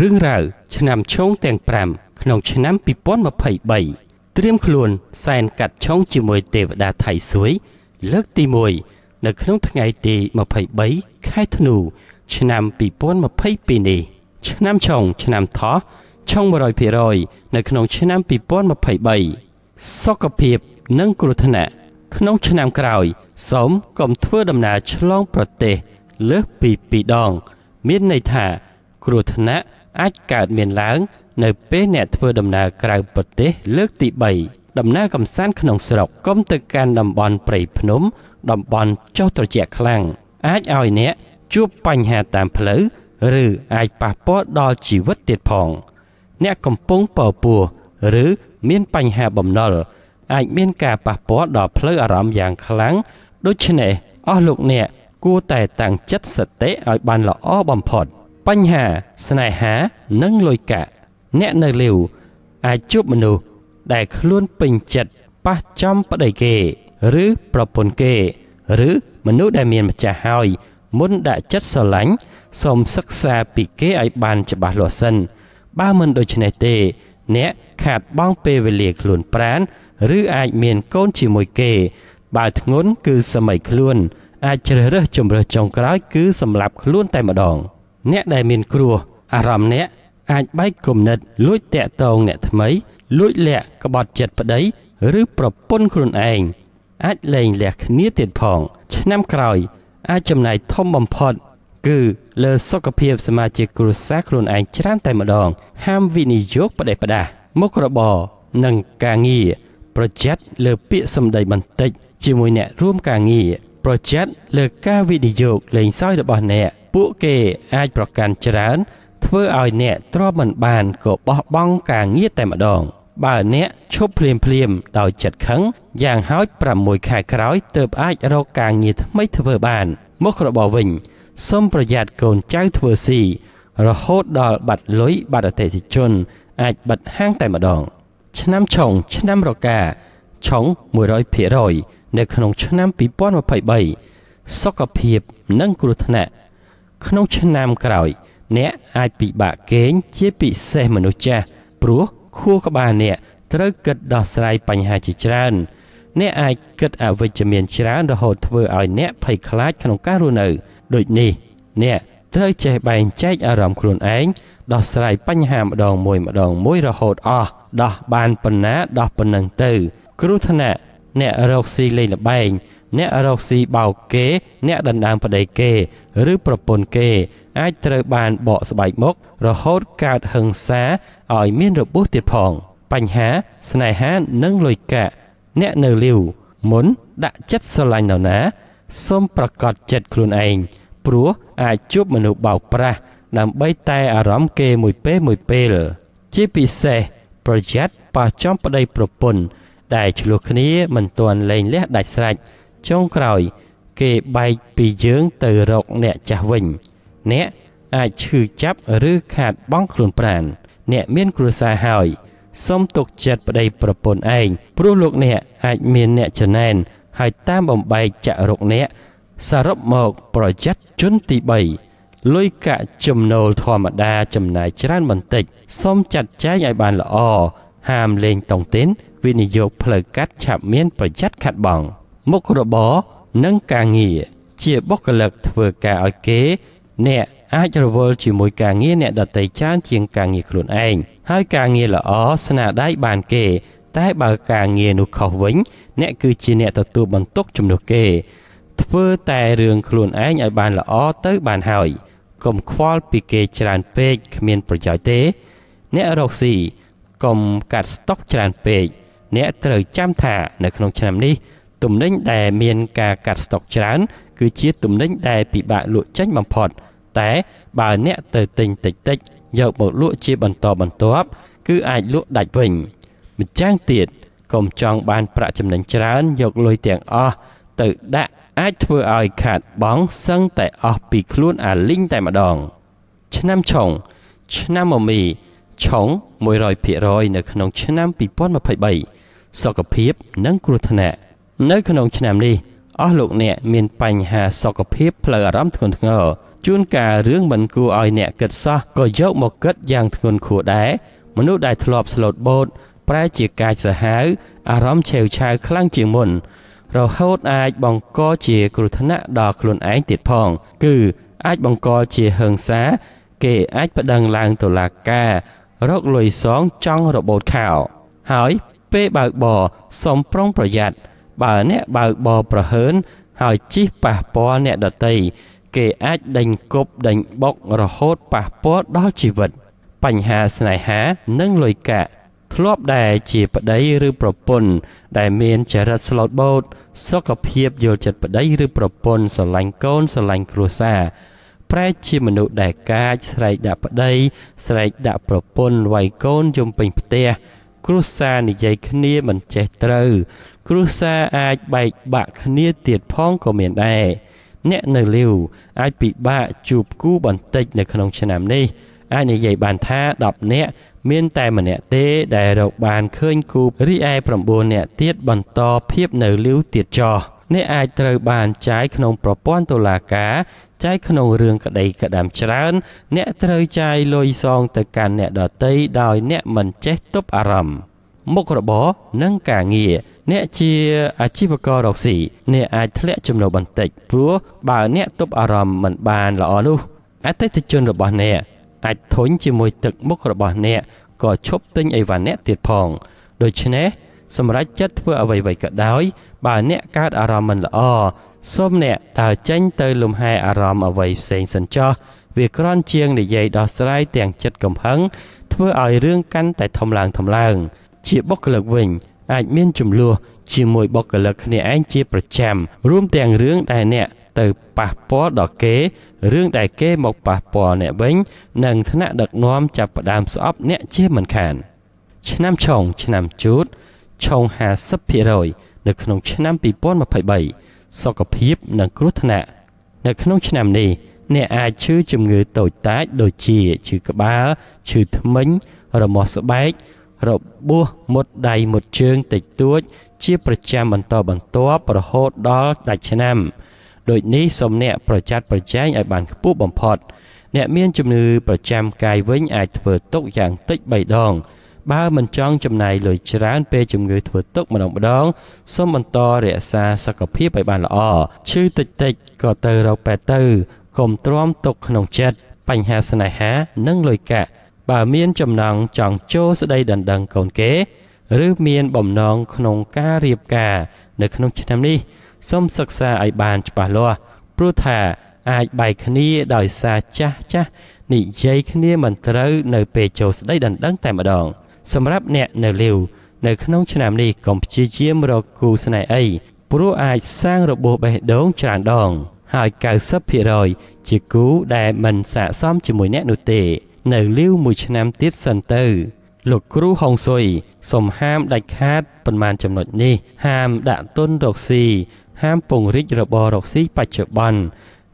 រឿងរ៉ាវឆ្នាំឆោងទាំង5ក្នុងឆ្នាំ2023ត្រៀមខ្លួនសែនកាត់ឆោងជាមួយទេវតាថៃសួយ លើកទី1នៅក្នុងថ្ងៃទី23ខែធ្នូឆ្នាំ2022នេះឆ្នាំឆោងឆ្នាំថោះឆុង100%នៅក្នុងឆ្នាំ2023សុខភាពនិងគ្រោះថ្នាក់ក្នុង ឆ្នាំក្រោយសូមកុំធ្វើដំណើរឆ្លងប្រទេសលើសពី2ដង មានន័យថាគ្រោះថ្នាក់អាចកើតមានឡើង នៅពេលអ្នកធ្វើដំណើរក្រៅប្រទេសលើកទី3ដំណើរកំសាន្តក្នុងស្រុកកុំទៅកាន់តំបន់ព្រៃភ្នំតំបន់ចុះត្រជាក់ខ្លាំងអាចឲ្យអ្នកជួបបញ្ហាតាមផ្លូវឬអាចប៉ះពាល់ដល់ជីវិតទៀតផង អ្នកកំពុងពពោះឬមានបញ្ហាបំណុល អាចមានការប៉ះពាល់ដល់ផ្លូវអារម្មណ៍យ៉ាងខ្លាំងដូច្នេះអស់លោកអ្នកគួរតែតាំងចិត្តសតិឲ្យបានល្អបំផុត។បញ្ហាស្នេហានិងលុយកាក់អ្នកនៅលាវអាចជួបមនុស្សដែលខ្លួនពេញចិត្តប៉ះចំប្តីគេ ឬប្រពន្ធគេឬមនុស្សដែលមានម្ចាស់ហើយ មុនដាក់ចិត្តស្រឡាញ់សូមសិក្សាពីគេឲ្យបានច្បាស់លាស់សិនបើមិនដូច្នេះទេ អ្នកខាតបង់ពេលវេលាខ្លួនប្រាណឬអាចមានកូនជាមួយគេបើធ្ងន់គឺសម័យខ្លួន អាចជ្រើសរើសជំរើសចុងក្រោយគឺ សម្រាប់ខ្លួនតែម្ដង។អ្នកដែលមានគ្រោះអារម្មណ៍អ្នកអាចបែកគំនិតលួចតាក់ទងអ្នកថ្មី លួចលាក់ក្បត់ចិត្តប្តី ឬប្រពន្ធខ្លួនឯងអាចលែងលះគ្នាទៀតផង ឆ្នាំក្រោយអាចចំណាយធំបំផុតគឺលើសុខភាពសមាជិកគ្រួសារខ្លួនឯងច្រើនតែម្ដង ហាមវិនិយោគបដិបដាមុខរបរនិងការងារប្រយ័ត្នលើពាក្យសម្ដីបន្តិចជាមួយអ្នករួមការងារប្រយ័ត្នលើការវិនិយោគលេងសើចរបស់អ្នកពួកគេអាចប្រកាន់ច្រើន ធ្វើឲ្យអ្នកទ្រាំមិនបានក៏បោះបង់ការងារតែម្ដង បើអ្នកឈប់ភ្លាមភ្លាមដោយចិត្តខឹងយ៉ាងហោច6ខែក្រោយទើបអាចរកការងារថ្មីធ្វើបានមុខរបរវិញសូមប្រយ័ត្នកូនចៅធ្វើស៊ីរហូតដល់បាត់លុយបាត់អតិថិជន អាចបិទហាងតែម្ដង ឆ្នាំឆុងឆ្នាំរកាឆុង100%នៅក្នុងឆ្នាំ2023សុខភាព និងគ្រោះថ្នាក់ក្នុងឆ្នាំក្រោយអ្នកអាចពិបាកគេងជាពិសេសមនុស្សចាស់ព្រោះខួរក្បាលអ្នកត្រូវគិតដោះស្រាយបញ្ហាជាច្រើន អ្នកអាចគិតអវិជ្ជមានច្រើនរហូតធ្វើឲ្យអ្នកភ័យខ្លាចក្នុងការរស់នៅដូចនេះអ្នកត្រូវចេះបែងចែកអារម្មណ៍ខ្លួនឯងដោះស្រាយបញ្ហាម្ដងមួយម្ដងមួយរហូតអស់ដោះបានប៉ុណ្ណាដោះប៉ុណ្ណឹងទៅ គ្រោះថ្នាក់អ្នករកស៊ីលេងល្បែងអ្នករកស៊ីបោកគេអ្នកដណ្ដើមប្តីគេ ឬប្រពន្ធគេ អាចត្រូវបានបកស្បែកមុខរហូតកើតហិង្សាឲ្យមានរបួសទៀតផង បញ្ហាស្នេហានិងលុយកាក់អ្នកនៅលីវមុនដាក់ចិត្តស្រឡាញ់នរណាសូមប្រកាសចិត្តខ្លួនឯងព្រោះអាចជួបមនុស្សបោកប្រាស់ដើម្បីតែអារម្មណ៍គេមួយពេលមួយពេលជាពិសេសប្រយ័ត្នប៉ះចំប្តីប្រពន្ធដែលឆ្លោះគ្នាមិនទាន់លែងលះដាច់ស្រេចចុងក្រោយគេបែកពីយើងទៅរកអ្នកចាស់វិញ អ្នកអាចឈឺចាប់ឬខាតបង់ខ្លួនប្រាណអ្នកមានគ្រួសារហើយសូមទុកចិត្តប្តីប្រពន្ធឯងព្រោះលោកអ្នកអាចមានអ្នកចំណែនហើយតាមបំបែកចាក់រកអ្នកសរុបមកប្រយ័ត្នជនទី3លុយកាក់ចំណូលធម្មតាចំណាយច្រើនបន្តិចសូមចាត់ចែងឲ្យបានល្អ ហាមលេងតុងទីនវិនិយោគផ្លូវកាត់ឆាប់មានប្រយ័ត្នខាត់បង។មុខរបរនិងការងារជាបុគ្គលិកធ្វើការឲ្យគេ អ្នកអាចរវល់ជាមួយការងារអ្នកដតីច្រើនជាងការងារខ្លួនឯងហើយការងារល្អស្នាដៃបានគេ តែបើការងារនោះខុសវិញ អ្នកគឺជាអ្នកទទួលបន្ទុកជំនួសគេធ្វើតែរឿងខ្លួនឯងឲ្យបានល្អទៅ បានហើយកុំខ្វល់ពីគេច្រើនពេកគ្មានប្រយោជន៍ទេ អ្នករកស៊ីកុំកាត់ស្តុកច្រើនពេកអ្នកត្រូវចាំថានៅក្នុងឆ្នាំនេះទំនិញដែលមានការកាត់ស្តុកច្រើន គឺជាទំនិញដែលពិបាកលក់ចេញបំផុត តែបើអ្នកទៅទិញតិចតិចយកមកលក់ជាបន្តបន្ទាប់ គឺអាចលក់ដាច់វិញម្យ៉ាងទៀតកុំចង់បានប្រាក់ចំណេញច្រើនយកលុយទាំងអស់ទៅដាក់អាចធ្វើឲ្យខាតបង់សឹងតែអស់ពីខ្លួនអាលីងតែម្ដងឆ្នាំឆុងឆ្នាំមមីឆុង100%នៅក្នុងឆ្នាំ2023សុខភាព និងគ្រោះថ្នាក់នៅក្នុងឆ្នាំនេះអស់លោកអ្នកមានបញ្ហាសុខភាពផ្លូវអារម្មណ៍ធ្ងន់ធ្ងរជួនកាលរឿងមិនគួរឲ្យអ្នកគិតសោះក៏យកមកគិតយ៉ាងធ្ងន់ខួរដែរមនុស្សដែលធ្លាប់ស្លូតបូត ប្រែជាកាយសាហាវអារម្មណ៍ឆេវឆាវខ្លាំងជាងមុន រហូតអាចបង្កជាគ្រោះថ្នាក់ដល់ខ្លួនឯងទៀតផង គឺអាចបង្កជាហិង្សា គេអាចប្តឹងឡើងតុលាការរកលុយសងចង់របូតខោហើយពេលបើកបរសូមប្រុងប្រយ័ត្នបើអ្នកបើកបរប្រហើន ហើយជិះប៉ះពាល់អ្នកដតីគេអាចដេញគប់ដេញបុករហូតប៉ះពាល់ដល់ជីវិត បញ្ហាស្នេហានិងលុយកាក់ ធ្លាប់ដែលជាប្តី ឬប្រពន្ធដែលមានចរិតស្លូតបូតសុខភាពយល់ចិត្តប្តី ឬប្រពន្ធស្រឡាញ់កូនស្រឡាញ់គ្រួសារប្រែជាមនុស្សដែលកាចស្រែកដាក់ប្តីស្រែកដាក់ប្រពន្ធវាយកូនយំពេញផ្ទះគ្រួសារនិយាយគ្នាមិនចេះត្រូវគ្រួសារអាចបែកបាក់គ្នាទៀតផងក៏មានដែរអ្នកនៅលាវអាចពិបាកជួបគូបន្តិច នៅក្នុងឆ្នាំនេះ អាចនិយាយបានថា10នាក់មានតែម្នាក់ទេ ដែលរកបានឃើញគូរីឯ9នាក់ទៀតបន្តភាពនៅលាវទៀតចោះអ្នកអាចត្រូវបានចាយក្នុងប្រព័ន្ធតុលាការចាយក្នុងរឿងក្តីក្តាមច្រើន អ្នកត្រូវចាយលុយសងទៅកាន់អ្នកដតីដោយអ្នកមិនចេះទប់អារម្មណ៍មុខរបរនិងការងារអ្នកជាអាជីវកររកស៊ីអ្នកអាចធ្លាក់ចំណូលបន្តិចព្រោះបើអ្នកទប់អារម្មណ៍មិនបានល្អនោះអតិថិជនរបស់អ្នកអាចធុញជាមួយទឹកមុខរបស់អ្នកក៏ឈប់ទិញអីវ៉ាន់អ្នកទៀតផង ដូច្នេះសម្រេចចិត្តធ្វើអ្វីៗក៏ដោយបើអ្នកកើតអារម្មណ៍មិនល្អសូមអ្នកដើរចេញទៅលំហែអារម្មណ៍អ្វីផ្សេងសិនចោះវាក្រាន់ជាងនិយាយដោះស្រាយទាំងចិត្តកំហឹងធ្វើឲ្យរឿងកាន់តែធំឡើងធំឡើង ជាបុគ្គលិកវិញអាចមានចំនួនជាមួយបុគ្គលិកគ្នាឯងជាប្រចាំរួមទាំងរឿងដែលអ្នកទៅប៉ះពាល់ដល់គេរឿងដែលគេមកប៉ះពាល់អ្នកវិញនិងថ្នាក់ដឹកនាំចាប់ផ្ដើមស្អប់អ្នកជាមិនខាន ឆ្នាំឆោងឆ្នាំជូតឆុង50%នៅក្នុងឆ្នាំ2023សុខភាពនិងគ្រោះថ្នាក់ នៅក្នុងឆ្នាំនេះអ្នកអាចឈឺជំងឺតូចតាចដូចជាឈឺក្បាលឈឺធ្មេញរមាស់ស្បែក របួសមុតដៃមុតជើងតិចតួចជាប្រចាំបន្តបន្ទាប់រហូតដល់ដាច់ឆ្នាំ ដូចនេះសូមអ្នកប្រច័តប្រជែងឲ្យបានខ្ពស់បំផុត អ្នកមានជំងឺប្រចាំកាយវិញអាចធ្វើទុកយ៉ាងតិច3ដងបើមិនចង់ចំណាយលុយច្រើន ពេលជំងឺ ធ្វើទុកម្ដងម្ដងសូមបន្តរក្សាសុខភាពឲ្យបានល្អឈឺតិចតិចក៏ទៅរកពេទ្យទៅកុំទ្រាំទុកក្នុងចិត្តបញ្ហាស្នេហានិងលុយកាក់បើមានចំណងចង់ចូលស្ដីដណ្ដឹងកូនគេ ឬមានបំណងក្នុងការរៀបការ នៅ ក្នុងឆ្នាំនេះសូមសិក្សាឲ្យបានច្បាស់លាស់ព្រោះថាអាចបែកគ្នាដោយសារចាស់ចាស់និយាយគ្នាមិនត្រូវ នៅ ពេលចូលស្ដីដណ្ដឹង តែម្ដង។សម្រាប់អ្នកនៅលាវនៅក្នុង ឆ្នាំនេះកុំព្យាយាមរកគូស្នេហ៍អីព្រោះអាចសាងរបួសបេះដូងច្រើនដងហើយ90%ជាគូដែលមិនស័ក្តិសមជាមួយអ្នកនោះទេ នៅលាវមួយឆ្នាំទៀតសិនទៅលោកគ្រូហុងស៊ុយសូមហាមដាច់ខាតប៉ុន្មានចំណុចនេះហាមដាក់ទុនរកស៊ីហាមពង្រីករបររកស៊ីបច្ចុប្បន្ន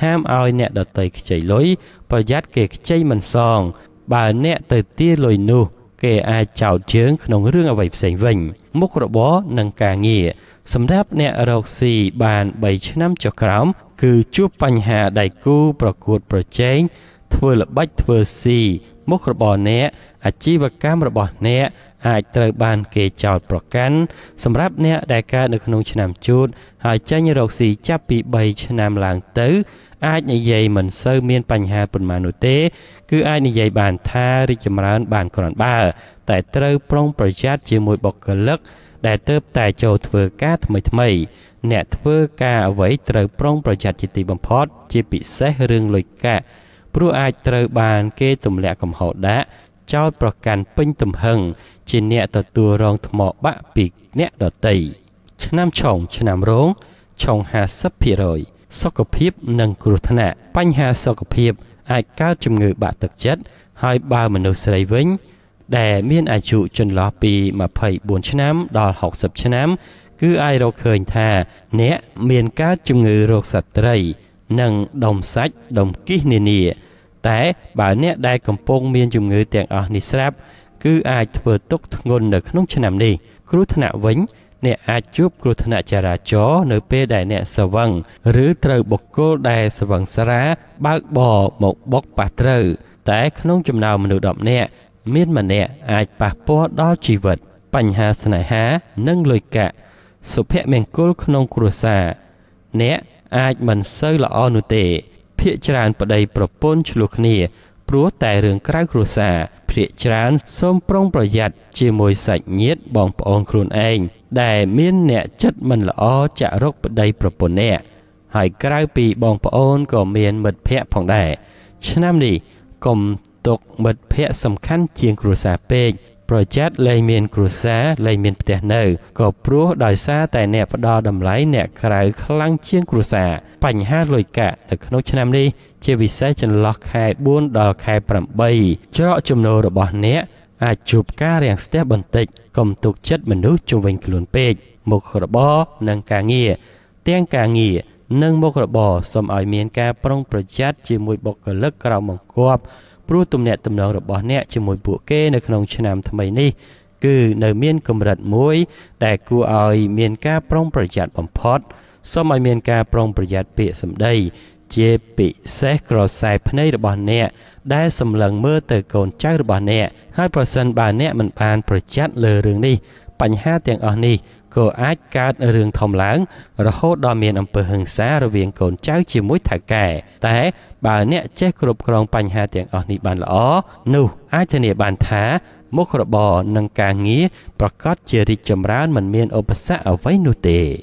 ហាមឲ្យអ្នកដតីខ្ចីលុយប្រយ័ត្នគេខ្ចីមិនសងបើអ្នកទៅទាលុយនោះគេអាចចោទយើងក្នុងរឿងអ្វីផ្សេងវិញមុខរបរនិងការងារសម្រាប់អ្នករកស៊ីបាន3ឆ្នាំចុះក្រោមគឺជួបបញ្ហាដៃគូប្រកួតប្រជែងធ្វើល្បិចធ្វើស៊ីមុខរបរអ្នកអាជីវកម្មរបស់អ្នកអាចត្រូវបានគេចោទប្រកាន់សម្រាប់អ្នកដែលកើតនៅក្នុងឆ្នាំជូតហើយចេញរកស៊ីចាប់ពី3ឆ្នាំឡើងទៅ អាចនិយាយមិនសូវមានបញ្ហាប៉ុន្មាននោះទេគឺអាចនិយាយបានថារីកចម្រើន បានគ្រាន់បើតែត្រូវប្រុងប្រយ័ត្នជាមួយបុគ្គលិកដែលទៅតែចូលធ្វើការថ្មីថ្មី អ្នកធ្វើការអ្វីត្រូវប្រុងប្រយ័ត្នជាទីបំផុតជាពិសេសរឿងលុយកាក់ព្រោះអាចត្រូវបាន គេទម្លាក់កំហុសដាក់ចោតប្រកាន់ពេញទំហឹងជាអ្នកទទួលរងថ្មបាក់ពីអ្នកដតីឆ្នាំឆុងឆ្នាំរោងឆុង50%សុខភាព និងគ្រោះថ្នាក់បញ្ហាសុខភាពអាចកើតជំងឺបាក់ទឹកចិត្តហើយបើមនុស្សស្រីវិញ ដែល មានអាយុចន្លោះពី24ឆ្នាំ ដល់60ឆ្នាំ គឺអាចរកឃើញថាអ្នកមានកើតជំងឺរោគសត្រី និងដុំសាច់ដុំគិសនានា តែបើអ្នកដែលកំពុងមានជំងឺទាំងអស់នេះស្រាប់គឺអាចធ្វើទុកធ្ងន់នៅក្នុងឆ្នាំនេះគ្រោះថ្នាក់វិញអ្នកអាចជួបគ្រោះថ្នាក់ចរាចរណ៍នៅពេលដែលអ្នកស្វឹងឬត្រូវបុគ្គលដែលស្វឹងស្រាបើកបរមកបុកប៉ះត្រូវតែក្នុងចំណោមមនុស្ស10នាក់មានម្នាក់អាចប៉ះពាល់ដល់ជីវិតបញ្ហាស្នេហា និងលុយកាក់សុភមង្គលក្នុងគ្រួសារអ្នកអាចមិនសូវល្អនោះទេភាកច្រើនប្តីប្រពន្ធឆ្លោះគ្នាព្រោះតែរឿងក្រៅគ្រួសារភ្នាក់ច្រើន សូមប្រុងប្រយ័ត្នជាមួយសាច់ញាតិបងប្អូនខ្លួនឯងដែលមានអ្នកចិត្តមិនល្អចាក់រកប្តីប្រពន្ធអ្នកហើយក្រៅពីបងប្អូនក៏មានមិត្តភ័ក្តិផងដែរឆ្នាំនេះកុំទុកមិត្តភ័ក្តិសំខាន់ជាងគ្រួសារពេកប្រយ័ត្នលែងមានគ្រួសារលែងមានផ្ទះនៅក៏ព្រោះដោយសារតែអ្នកផ្ដល់តម្លៃអ្នកក្រៅខ្លាំងជាងគ្រួសារបញ្ហាលុយកាក់នៅក្នុងឆ្នាំនេះជាពិសេសចន្លោះខែ4ដល់ខែ8ច្រកចំណូលរបស់ អ្នកអាចជួបការរាំងស្ទះបន្តិចកុំទុកចិត្តមនុស្សជុំវិញខ្លួនពេកមុខរបរនិងការងារទាំងការងារនិងមុខរបរសូមឲ្យមានការប្រុងប្រយ័ត្នជាមួយបុគ្គលិកក្រៅបង្គាប់ព្រោះទំនាក់ទំនងរបស់អ្នកជាមួយពួកគេនៅក្នុងឆ្នាំថ្មីនេះគឺនៅមានកម្រិតមួយ ដែលគួរឲ្យមានការ ប្រុងប្រយ័ត្នបំផុតសូមឲ្យមានការប្រុងប្រយ័ត្នពាក្យសម្ដីជាពិសេសក្រសែភ្នែករបស់អ្នកដែលសម្លឹងមើលទៅកូនចៅរបស់អ្នកហើយប្រសិនបើអ្នកមិនបានប្រយ័ត្នលើរឿងនេះ បញ្ហាទាំងអស់នេះក៏អាចកើតរឿងធំឡើងរហូតដល់មានអំពើហិង្សារវាងកូនចៅជាមួយថៅកែ តែបើអ្នកចេះគ្រប់គ្រងបញ្ហាទាំងអស់នេះបានល្អ នោះអាចធានាបានថា មុខរបរនិងការងារប្រកបជារីកចម្រើនមិនមានឧបសគ្គអ្វីនោះទេ។